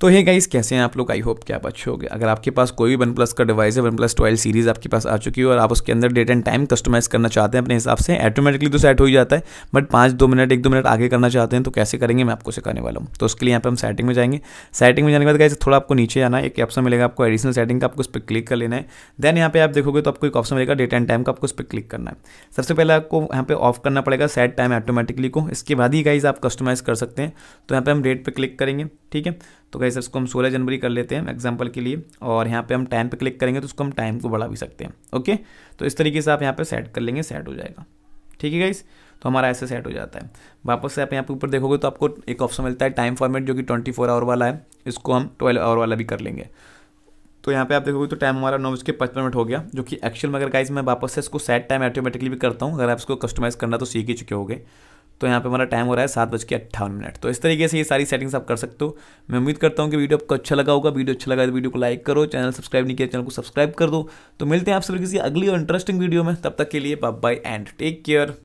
तो ये गाइस कैसे हैं आप लोग आई होप कि आप अच्छे हो गए अगर आपके पास कोई भी वन प्लस का डिवाइस है वन प्लस ट्वेल्व सीरीज़ आपके पास आ चुकी है और आप उसके अंदर डेट एंड टाइम कस्टमाइज करना चाहते हैं अपने हिसाब से ऑटोमेटिकली तो सेट हो ही जाता है बट पाँच दो मिनट एक दो मिनट आगे करना चाहते हैं तो कैसे करेंगे मैं आपको सिखाने वाला हूँ तो उसके लिए यहाँ पर हम सेटिंग में जाएंगे सेटिंग में जाने के बाद गाइस थोड़ा आपको नीचे आना एक ऑप्शन मिलेगा आपको एडिशनल सेटिंग का आपको उस पर क्लिक कर लेना है देन यहाँ पे आप देखोगे तो आपको एक ऑप्शन मिलेगा डेट एंड टाइम का आपको उस पर क्लिक करना है सबसे पहले आपको यहाँ पे ऑफ करना पड़ेगा सेट टाइम ऑटोमेटिकली को इसके बाद ही गाइज आप कस्टमाइज कर सकते हैं तो यहाँ पर हम डेट पर क्लिक करेंगे ठीक है तो कैसे इसको हम सोलह जनवरी कर लेते हैं एग्जाम्पल के लिए और यहाँ पे हम टाइम पे क्लिक करेंगे तो उसको हम टाइम को बढ़ा भी सकते हैं ओके तो इस तरीके से आप यहाँ पे सेट कर लेंगे सेट हो जाएगा ठीक है गाइस तो हमारा ऐसे सेट हो जाता है वापस से आप यहाँ पे ऊपर देखोगे तो आपको एक ऑप्शन मिलता है टाइम फॉर्मेट जो कि ट्वेंटी फोर आवर वाला है इसको हम ट्वेल्व आवर वाला भी कर लेंगे तो यहाँ पे आप देखोगे तो टाइम हमारा नौ बज के पचपन मिनट हो गया जो कि एक्चुअल में अगर गाइज मैं वापस से इसको सेट टाइम ऑटोमेटिकली भी करता हूँ अगर आप इसको कस्टमाइज़ करना तो सीख ही चुके होगे तो यहाँ पे हमारा टाइम हो रहा है सात बज के अट्ठावन मिनट तो इस तरीके से ये सारी सेटिंग्स आप कर सकते हो मैं उम्मीद करता हूँ कि वीडियो आपको अच्छा लगा होगा वीडियो अच्छा लगा तो वीडियो को लाइक करो चैनल सब्सक्राइब नहीं किया चैनल को सब्सक्राइब कर दो तो मिलते हैं आप सभी किसी अगली और इंटरेस्टिंग वीडियो में तब तक के लिए bye bye and take care